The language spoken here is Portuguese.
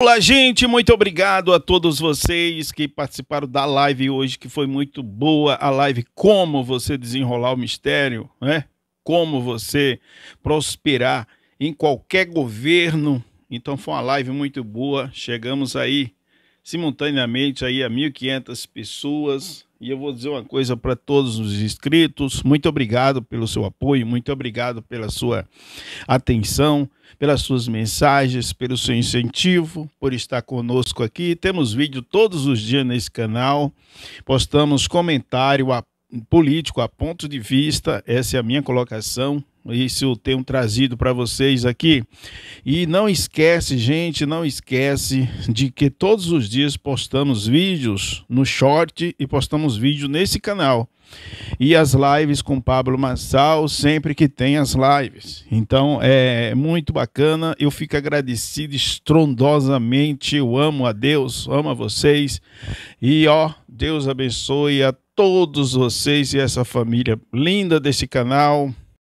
Olá, gente, muito obrigado a todos vocês que participaram da live hoje, que foi muito boa a live Como você desenrolar o mistério, né? Como você prosperar em qualquer governo. Então foi uma live muito boa. Chegamos aí simultaneamente aí a 1.500 pessoas. E eu vou dizer uma coisa para todos os inscritos: muito obrigado pelo seu apoio, muito obrigado pela sua atenção, pelas suas mensagens, pelo seu incentivo, por estar conosco aqui. Temos vídeo todos os dias nesse canal, postamos comentário, a político, a ponto de vista, essa é a minha colocação, isso eu tenho trazido para vocês aqui. E não esquece, gente, não esquece de que todos os dias postamos vídeos no short e postamos vídeo nesse canal. E as lives com Pablo Massal, sempre que tem as lives. Então é muito bacana. Eu fico agradecido estrondosamente. Eu amo a Deus, amo a vocês. E ó, Deus abençoe a todos vocês e essa família linda desse canal.